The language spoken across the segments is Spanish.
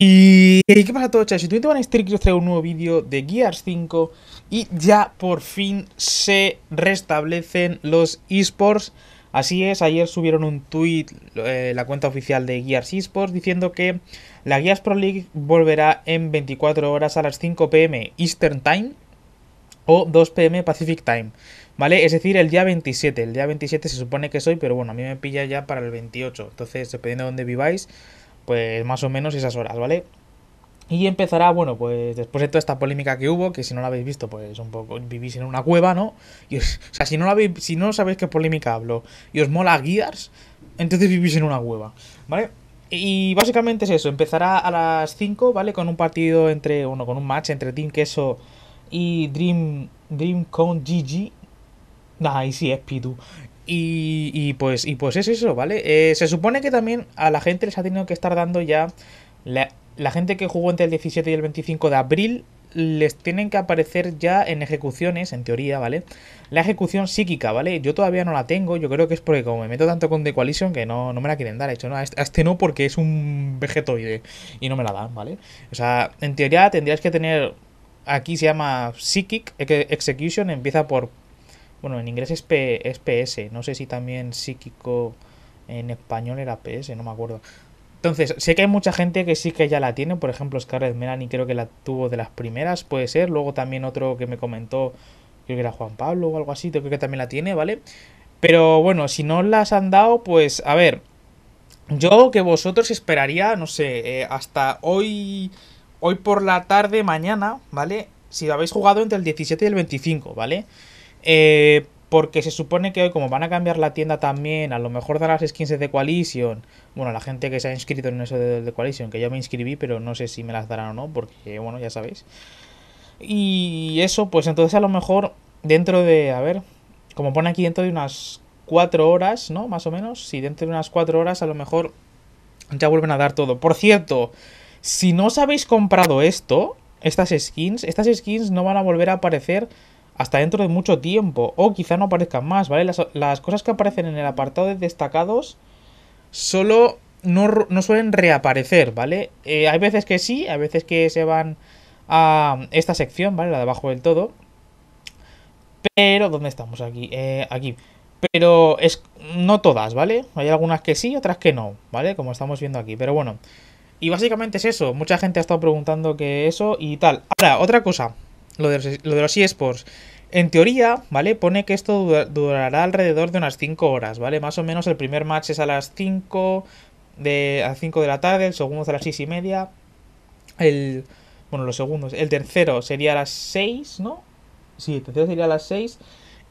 Y, eh, ¿qué pasa todo, todos, Si tú van a os traigo un nuevo vídeo de Gears 5 y ya por fin se restablecen los esports. Así es, ayer subieron un tweet eh, la cuenta oficial de Gears Esports diciendo que la Gears Pro League volverá en 24 horas a las 5 pm Eastern Time o 2 pm Pacific Time. ¿Vale? Es decir, el día 27. El día 27 se supone que soy, pero bueno, a mí me pilla ya para el 28. Entonces, dependiendo de dónde viváis, pues más o menos esas horas, ¿vale? Y empezará, bueno, pues después de toda esta polémica que hubo, que si no la habéis visto, pues un poco vivís en una cueva, ¿no? o sea, si no, la si no sabéis qué polémica hablo y os mola Gears, entonces vivís en una cueva, ¿vale? Y básicamente es eso, empezará a las 5, ¿vale? Con un partido entre, bueno, con un match entre Team Queso y Dream, Dream con GG. Nah, y sí, es Pitu. Y, pues, y pues es eso, ¿vale? Eh, se supone que también a la gente les ha tenido que estar dando ya. La, gente que jugó entre el 17 y el 25 de abril les tienen que aparecer ya en ejecuciones, en teoría, ¿vale? La ejecución psíquica, ¿vale? Yo todavía no la tengo, yo creo que es porque como me meto tanto con The Coalition que no, me la quieren dar, hecho, no, este, a este no porque es un vegetoide y no me la dan, ¿vale? O sea, en teoría tendrías que tener aquí se llama Psychic Execution, empieza por bueno, en inglés es, PS. No sé si también psíquico en español era PS, no me acuerdo. Entonces, sé que hay mucha gente que sí que ya la tiene. Por ejemplo, Scarlett Melanie creo que la tuvo de las primeras, puede ser. Luego también otro que me comentó, creo que era Juan Pablo o algo así, creo que también la tiene, ¿vale? Pero bueno, si no las han dado, pues a ver. Yo que vosotros esperaría, no sé, eh, hasta hoy, hoy por la tarde, mañana, ¿vale? Si habéis jugado entre el 17 y el 25, ¿vale? Eh, porque se supone que hoy, como van a cambiar la tienda también, a lo mejor darán las skins de Coalition. Bueno, la gente que se ha inscrito en eso de, de Coalition, que yo me inscribí, pero no sé si me las darán o no, porque, bueno, ya sabéis. Y eso, pues entonces a lo mejor dentro de, a ver, como pone aquí dentro de unas 4 horas, ¿no? Más o menos. Si dentro de unas 4 horas a lo mejor ya vuelven a dar todo. Por cierto, si no os habéis comprado esto, estas skins, estas skins no van a volver a aparecer hasta dentro de mucho tiempo. O quizá no aparezcan más, ¿vale? Las, cosas que aparecen en el apartado de destacados solo no, suelen reaparecer, ¿vale? Eh, hay veces que sí, hay veces que se van a esta sección, ¿vale? La de abajo del todo. Pero, ¿dónde estamos aquí? Eh, aquí. Pero es no todas, ¿vale? Hay algunas que sí, otras que no, ¿vale? Como estamos viendo aquí. Pero bueno. Y básicamente es eso. Mucha gente ha estado preguntando que eso y tal. Ahora, otra cosa lo de los, lo de eSports. En teoría, ¿vale? Pone que esto durará alrededor de unas 5 horas, ¿vale? Más o menos el primer match es a las 5 de, a 5 de la tarde, el segundo es a las 6 y media, el... Bueno, los segundos. El tercero sería a las 6, ¿no? Sí, el tercero sería a las 6.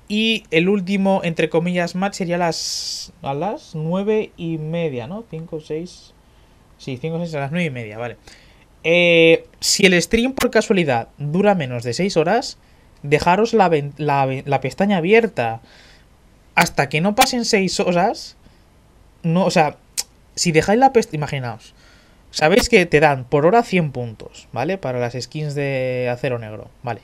Y el último, entre comillas, match sería a las, a las 9 y media, ¿no? 5, 6... Sí, 5, 6 a las 9 y media, vale. Eh, si el stream por casualidad dura menos de 6 horas, dejaros la, pestaña abierta. Hasta que no pasen 6 horas, no, o sea, si dejáis la pestaña, imaginaos, sabéis que te dan por hora 100 puntos, ¿vale? Para las skins de acero negro, ¿vale?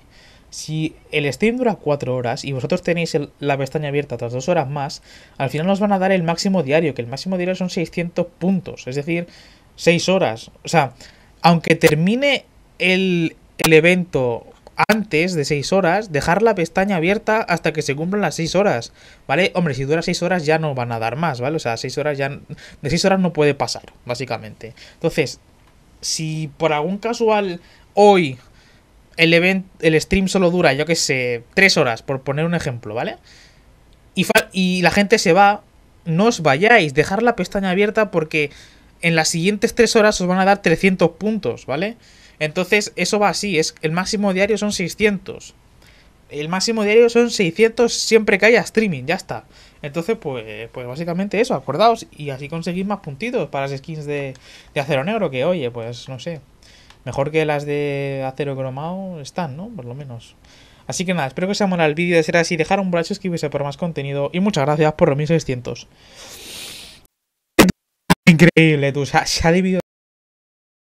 Si el stream dura 4 horas y vosotros tenéis la pestaña abierta otras 2 horas más, al final nos van a dar el máximo diario, que el máximo diario son 600 puntos, es decir, 6 horas. O sea, aunque termine el, evento antes de 6 horas, dejar la pestaña abierta hasta que se cumplan las 6 horas, ¿vale? Hombre, si dura 6 horas ya no van a dar más, ¿vale? O sea, 6 horas ya... De 6 horas no puede pasar, básicamente. Entonces, si por algún casual hoy el, el stream solo dura, yo qué sé, 3 horas, por poner un ejemplo, ¿vale? Y, y la gente se va, no os vayáis, dejar la pestaña abierta porque en las siguientes 3 horas os van a dar 300 puntos, ¿vale? Entonces, eso va así, es, el máximo diario son 600. El máximo diario son 600 siempre que haya streaming, ya está. Entonces, pues, pues básicamente eso, acordaos y así conseguís más puntitos para las skins de, acero negro, que oye, pues no sé, mejor que las de acero cromado están, ¿no? Por lo menos. Así que nada, espero que os haya molado el vídeo, de ser así, dejar un brazo, suscribirse por más contenido y muchas gracias por los 1600 increíble, tú. O sea, se ha debido